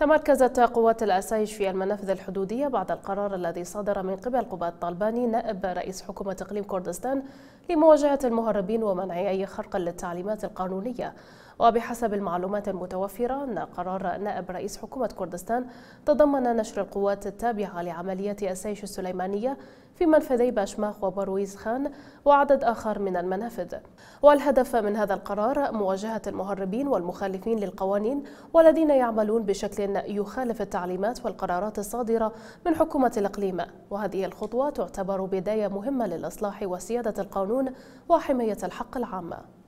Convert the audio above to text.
تمركزت قوات الأسايش في المنافذ الحدودية بعد القرار الذي صدر من قبل قباد طالباني نائب رئيس حكومة إقليم كردستان لمواجهة المهربين ومنع أي خرق للتعليمات القانونية وبحسب المعلومات المتوفرة أن قرار نائب رئيس حكومة كردستان تضمن نشر القوات التابعة لعمليات السيش السليمانية في منفذي باشماخ وبرويز خان وعدد آخر من المنافذ والهدف من هذا القرار مواجهة المهربين والمخالفين للقوانين والذين يعملون بشكل يخالف التعليمات والقرارات الصادرة من حكومة الإقليم وهذه الخطوة تعتبر بداية مهمة للإصلاح وسيادة القانون وحماية الحق العام